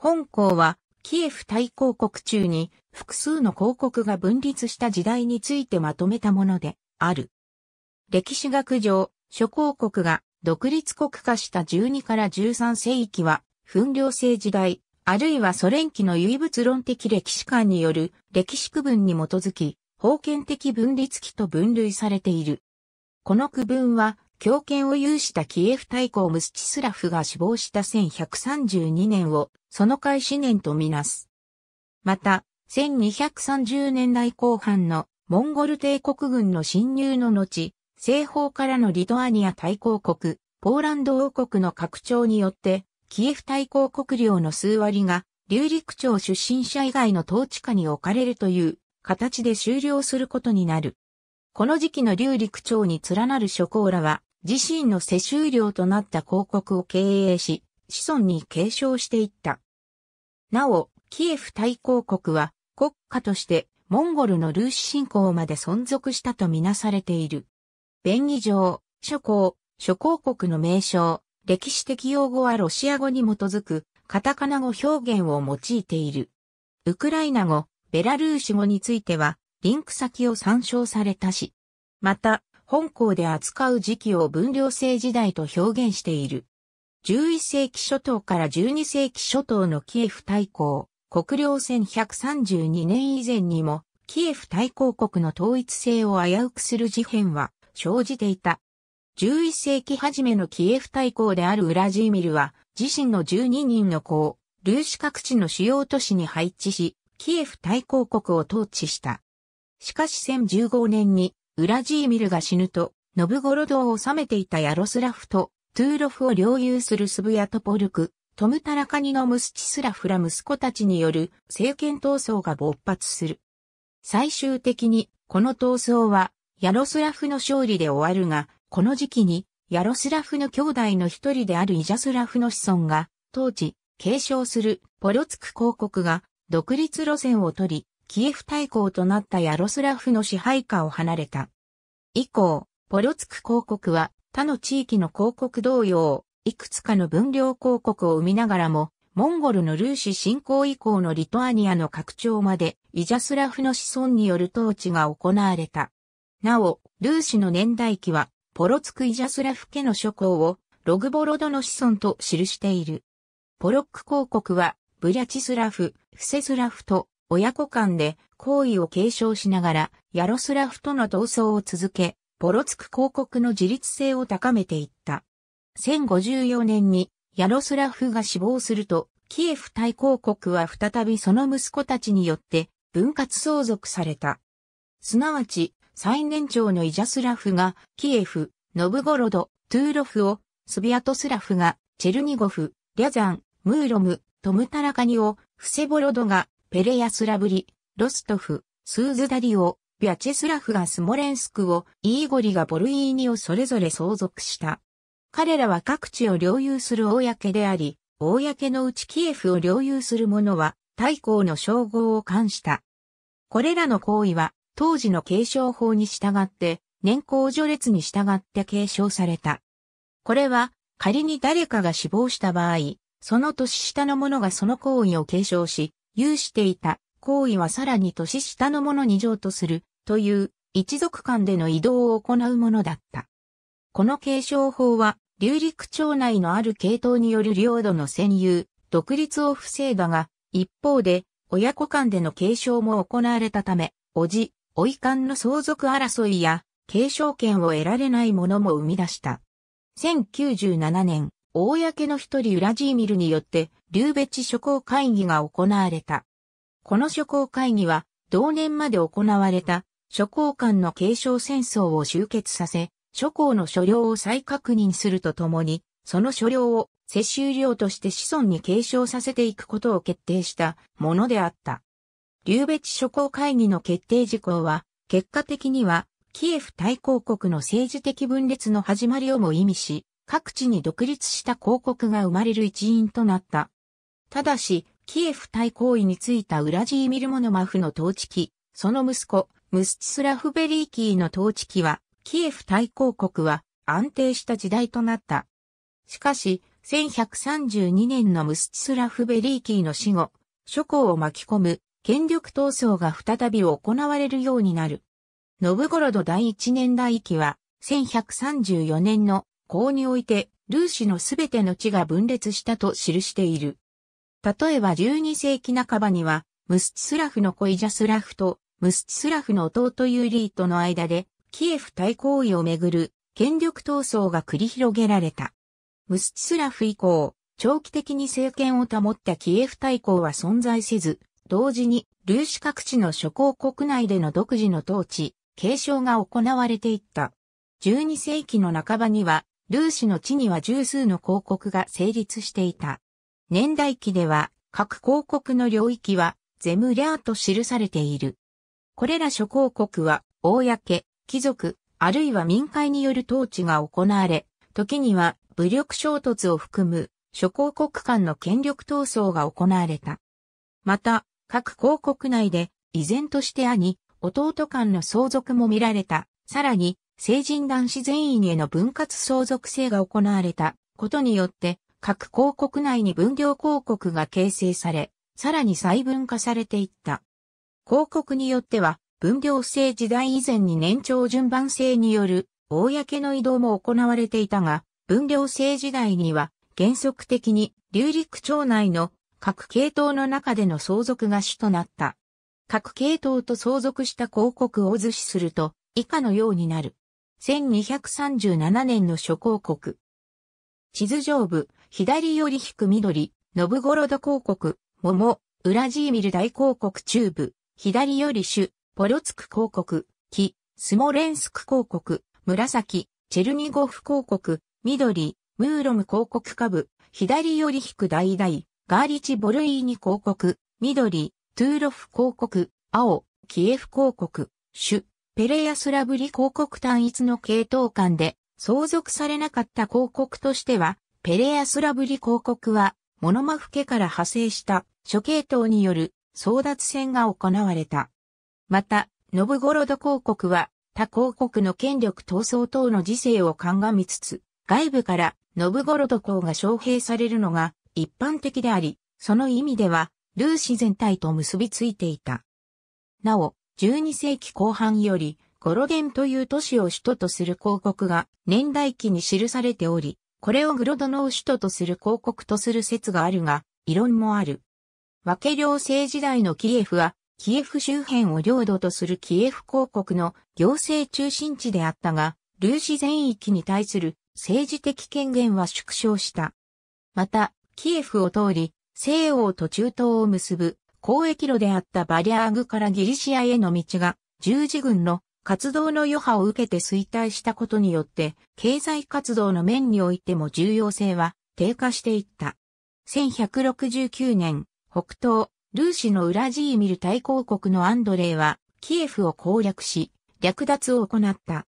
本校は、キエフ大公国中に複数の公国が分立した時代についてまとめたものである。歴史学上、諸公国が独立国化した12から13世紀は、分量制時代、あるいはソ連期の唯物論的歴史観による歴史区分に基づき、封建的分立期と分類されている。この区分は、強権を有したキエフ大公ムスチスラフが死亡した1132年をその開始年とみなす。また、1230年代後半のモンゴル帝国軍の侵入の後、西方からのリトアニア大公国、ポーランド王国の拡張によって、キエフ大公国領の数割が、流陸町出身者以外の統治下に置かれるという形で終了することになる。この時期の流陸町に連なる諸侯らは、自身の世襲料となった広告を経営し、子孫に継承していった。なお、キエフ大公国は国家としてモンゴルのルーシ侵攻まで存続したとみなされている。便宜上、諸公、諸公国の名称、歴史的用語はロシア語に基づくカタカナ語表現を用いている。ウクライナ語、ベラルーシ語については、リンク先を参照されたし、また、本校で扱う時期を分量制時代と表現している。11世紀初頭から12世紀初頭のキエフ大公、国領1132年以前にも、キエフ大公国の統一性を危うくする事変は生じていた。11世紀初めのキエフ大公であるウラジーミルは、自身の12人の子を、ルーシ各地の主要都市に配置し、キエフ大公国を統治した。しかし1015年にウラジーミルが死ぬと、ノブゴロドを治めていたヤロスラフと、トゥーロフを領有するスブヤトポルク、トムタラカニのムスチスラフら息子たちによる政権闘争が勃発する。最終的に、この闘争は、ヤロスラフの勝利で終わるが、この時期に、ヤロスラフの兄弟の一人であるイジャスラフの子孫が、当時、継承するポロツク公国が、独立路線を取り、キエフ大公となったヤロスラフの支配下を離れた。以降、ポリョツク公国は他の地域の公国同様、いくつかの分量公国を生みながらも、モンゴルのルーシ侵攻以降のリトアニアの拡張まで、イジャスラフの子孫による統治が行われた。なお、ルーシの年代記は、ポロツクイジャスラフ家の諸侯を、ログボロドの子孫と記している。ポロック公国は、ブリャチスラフ、フセスラフと親子間で行為を継承しながら、ヤロスラフとの闘争を続け、ポロツク公国の自立性を高めていった。1054年にヤロスラフが死亡すると、キエフ大公国は再びその息子たちによって分割相続された。すなわち、最年長のイジャスラフがキエフ、ノブゴロド、トゥーロフを、スビアトスラフがチェルニゴフ、リャザン、ムーロム、トムタラカニを、フセボロドがペレヤスラブリ、ロストフ、スーズダリオ、ビャチェスラフがスモレンスクを、イーゴリがボルイーニをそれぞれ相続した。彼らは各地を領有する公であり、公のうちキエフを領有する者は、大公の称号を冠した。これらの行為は、当時の継承法に従って、年功序列に従って継承された。これは、仮に誰かが死亡した場合、その年下の者がその行為を継承し、有していた行為はさらに年下の者に譲渡するという一族間での移動を行うものだった。この継承法は、流陸町内のある系統による領土の占有、独立を防いだが、一方で、親子間での継承も行われたため、おじ、おい間の相続争いや、継承権を得られないものも生み出した。1097年、公の一人ウラジーミルによって、リューベチ諸侯会議が行われた。この諸侯会議は、同年まで行われた、諸侯間の継承戦争を終結させ、諸侯の所領を再確認するとともに、その所領を世襲領として子孫に継承させていくことを決定したものであった。リューベチ諸侯会議の決定事項は、結果的には、キエフ大公国の政治的分裂の始まりをも意味し、各地に独立した広告が生まれる一因となった。ただし、キエフ対公位についたウラジーミル・モノマフの統治期、その息子、ムスチスラフ・ベリーキーの統治期は、キエフ対抗国は安定した時代となった。しかし、1132年のムスチスラフ・ベリーキーの死後、諸侯を巻き込む権力闘争が再び行われるようになる。ノブゴロド第一年代期は、1134年の項において、ルーシのすべての地が分裂したと記している。例えば12世紀半ばには、ムスチスラフの子イジャスラフと、ムスチスラフの弟ユーリーとの間で、キエフ対抗位をめぐる権力闘争が繰り広げられた。ムスチスラフ以降、長期的に政権を保ったキエフ大公は存在せず、同時に、ルーシ各地の諸公国内での独自の統治、継承が行われていった。12世紀の半ばには、ルーシの地には十数の広告が成立していた。年代記では、各広告の領域は、ゼムリャーと記されている。これら諸広告は、公、貴族、あるいは民会による統治が行われ、時には武力衝突を含む諸広告間の権力闘争が行われた。また、各広告内で依然として兄、弟間の相続も見られた。さらに、成人男子全員への分割相続制が行われたことによって、各広告内に分量広告が形成され、さらに細分化されていった。広告によっては、分量制時代以前に年長順番制による、公の移動も行われていたが、分量制時代には、原則的に、流陸町内の各系統の中での相続が主となった。各系統と相続した広告を図示すると、以下のようになる。1237年の諸公国。地図上部、左より引く緑、ノブゴロド公国、桃、ウラジーミル大公国中部、左より主、ポロツク公国、木、スモレンスク公国、紫、チェルニゴフ公国、緑、ムーロム公国下部、左より引く大々、ガーリチ・ボルイーニ公国、緑、トゥーロフ公国、青、キエフ公国、主、ペレヤスラブリ広告単一の系統間で相続されなかった広告としては、ペレヤスラブリ広告は、モノマフケから派生した諸系統による争奪戦が行われた。また、ノブゴロド広告は、他広告の権力闘争等の時勢を鑑みつつ、外部からノブゴロド公が招聘されるのが一般的であり、その意味では、ルーシ全体と結びついていた。なお、12世紀後半より、ゴロゲンという都市を首都とする広告が年代記に記されており、これをグロドノを首都とする広告とする説があるが、異論もある。分け領政時代のキエフは、キエフ周辺を領土とするキエフ公国の行政中心地であったが、ルーシ全域に対する政治的権限は縮小した。また、キエフを通り、西欧と中東を結ぶ交易路であったバリアーグからギリシアへの道が十字軍の活動の余波を受けて衰退したことによって経済活動の面においても重要性は低下していった。1169年、北東、ルーシのウラジーミル大公国のアンドレイはキエフを攻略し、略奪を行った。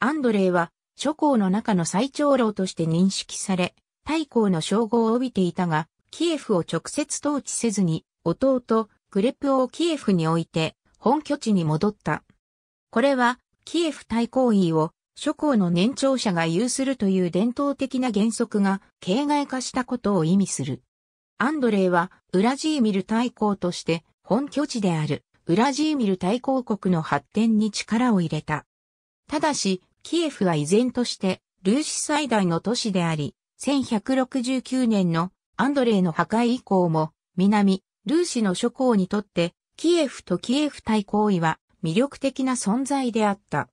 アンドレイは諸侯の中の最長老として認識され、大公の称号を帯びていたが、キエフを直接統治せずに、弟、グレプをキエフに置いて、本拠地に戻った。これは、キエフ対抗位を、諸侯の年長者が有するという伝統的な原則が、形骸化したことを意味する。アンドレイは、ウラジーミル大公として、本拠地である、ウラジーミル大公国の発展に力を入れた。ただし、キエフは依然として、ルーシ最大の都市であり、1169年のアンドレイの破壊以降も、南、ルーシの諸侯にとって、キエフとキエフ対抗位は魅力的な存在であった。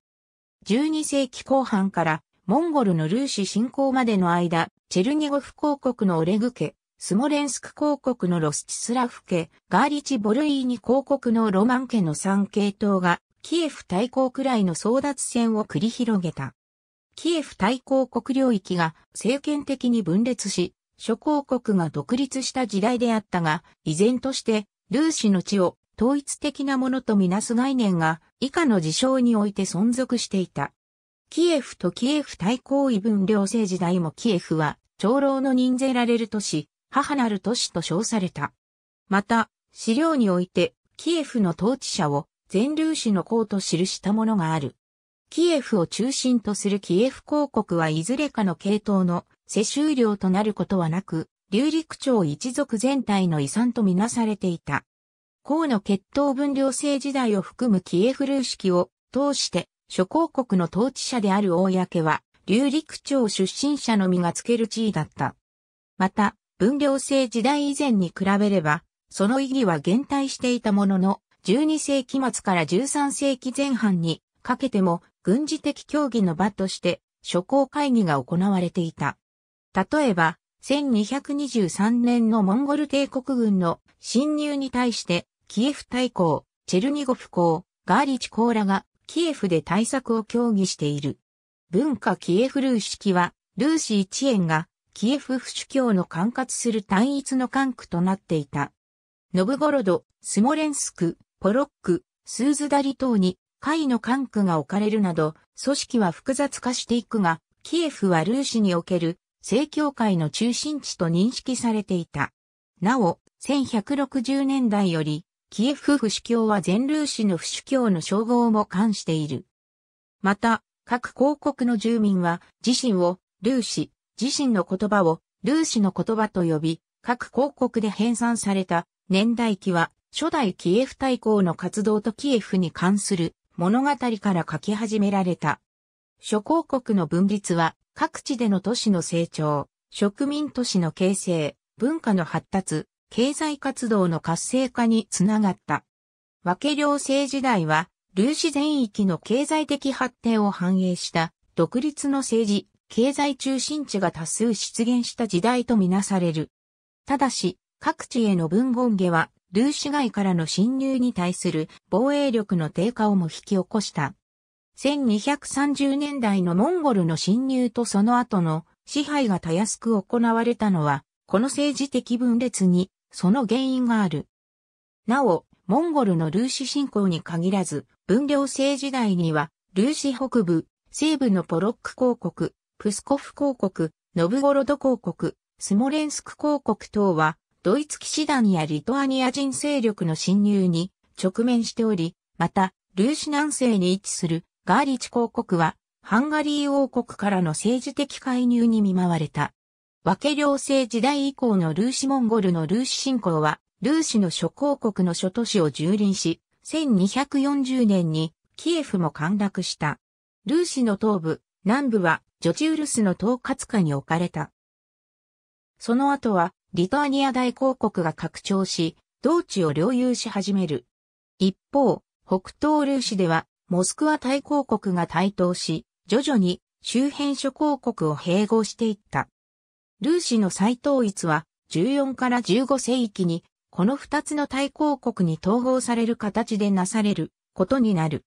12世紀後半からモンゴルのルーシ侵攻までの間、チェルニゴフ公国のオレグ家、スモレンスク公国のロスチスラフ家、ガーリチ・ボルイーニ公国のロマン家の3系統が、キエフ対抗くらいの争奪戦を繰り広げた。キエフ対抗国領域が政権的に分裂し、諸公国が独立した時代であったが、依然として、ルーシの地を統一的なものとみなす概念が以下の事象において存続していた。キエフとキエフ対抗異分領制時代もキエフは長老の任ぜられる都市、母なる都市と称された。また、資料において、キエフの統治者を全粒子の公と記したものがある。キエフを中心とするキエフ公国はいずれかの系統の世襲領となることはなく、流陸朝一族全体の遺産とみなされていた。河の血統分領制時代を含むキエフルー式を通して諸公国の統治者である公は、流陸朝出身者のみがつける地位だった。また、分領制時代以前に比べれば、その意義は減退していたものの、12世紀末から13世紀前半にかけても軍事的協議の場として諸公会議が行われていた。例えば、1223年のモンゴル帝国軍の侵入に対して、キエフ大公、チェルニゴフ公、ガーリチ公らがキエフで対策を協議している。文化キエフルー式は、ルーシ一円がキエフ府主教の管轄する単一の管区となっていた。ノブゴロド、スモレンスク、ポロック、スーズダリ等に、会の管区が置かれるなど、組織は複雑化していくが、キエフはルーシにおける正教会の中心地と認識されていた。なお、1160年代より、キエフ府主教は全ルーシの府主教の称号も冠している。また、各広告の住民は自身をルーシ、自身の言葉をルーシの言葉と呼び、各広告で編纂された年代記は初代キエフ大公の活動とキエフに関する物語から書き始められた。諸広国の分立は各地での都市の成長、植民都市の形成、文化の発達、経済活動の活性化につながった。和け両政時代は、ルーシ全域の経済的発展を反映した独立の政治、経済中心地が多数出現した時代とみなされる。ただし、各地への文言下は、ルーシ外からの侵入に対する防衛力の低下をも引き起こした。1230年代のモンゴルの侵入とその後の支配がたやすく行われたのは、この政治的分裂にその原因がある。なお、モンゴルのルーシ侵攻に限らず、分領制時代には、ルーシ北部、西部のポロック公国、プスコフ公国、ノブゴロド公国、スモレンスク公国等は、ドイツ騎士団やリトアニア人勢力の侵入に直面しており、また、ルーシ南西に位置するガーリチ公国は、ハンガリー王国からの政治的介入に見舞われた。分け両政時代以降のルーシモンゴルのルーシ侵攻は、ルーシの諸公国の諸都市を蹂躙し、1240年にキエフも陥落した。ルーシの東部、南部はジョチウルスの統括下に置かれた。その後は、リトアニア大公国が拡張し、同地を領有し始める。一方、北東ルーシでは、モスクワ大公国が台頭し、徐々に周辺諸公国を併合していった。ルーシの再統一は14から15世紀にこの2つの大公国に統合される形でなされることになる。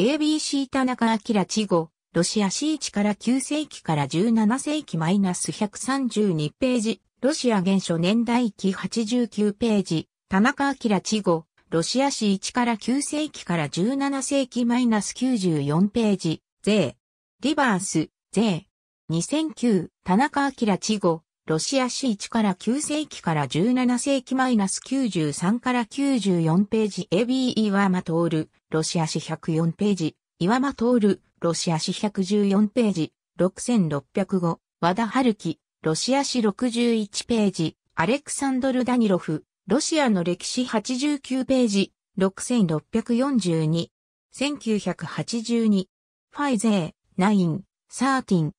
ABC 田中明地語、ロシア C 1から9世紀から17世紀マイナス132ページ、ロシア原初年代記89ページ、田中明稚語、ロシア史1から9世紀から17世紀 -94 ページ、税。リバース、税。2009、田中明稚語、ロシア史1から9世紀から17世紀 -93 から94ページ AB 岩間ル、ロシア史104ページ、岩間ル、ロシア史114ページ、6605、和田春樹、ロシア史61ページ、アレクサンドル・ダニロフ、ロシアの歴史89ページ、6642、1982、ファイゼー、9、13、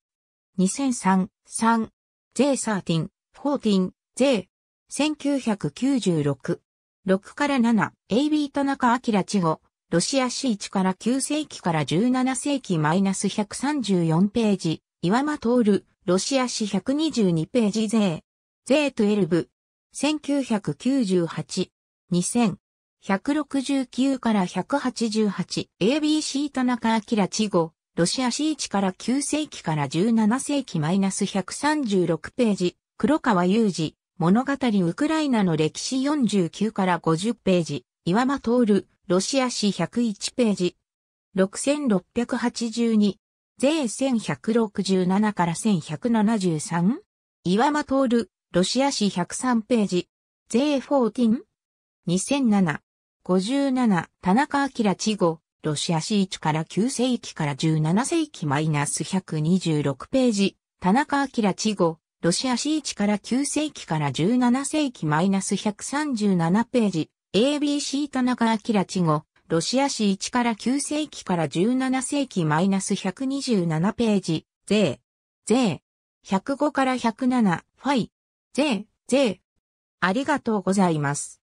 2003、3、ゼー13、14、ゼー、1996、6から7、AB 田中明地語、ロシア史1から9世紀から17世紀マイナス134ページ、岩間通る、ロシア史122ページ税、税12、1998、2000、169から 188ABC 田中明稚語、ロシア史1から9世紀から17世紀 -136 ページ、黒川雄二、物語ウクライナの歴史49から50ページ、岩間徹、ロシア史101ページ、6682、税1167から 1173? 岩間徹、ロシア史103ページ。J14? 2007。57田中明稚語ロシア史1から9世紀から17世紀マイナス126ページ。田中明稚語ロシア史1から9世紀から17世紀マイナス137ページ。ABC 田中明稚語ロシア史1から9世紀から17世紀マイナス127ページ。税。税。105から107。ファイ。ぜ、ぜ、ありがとうございます。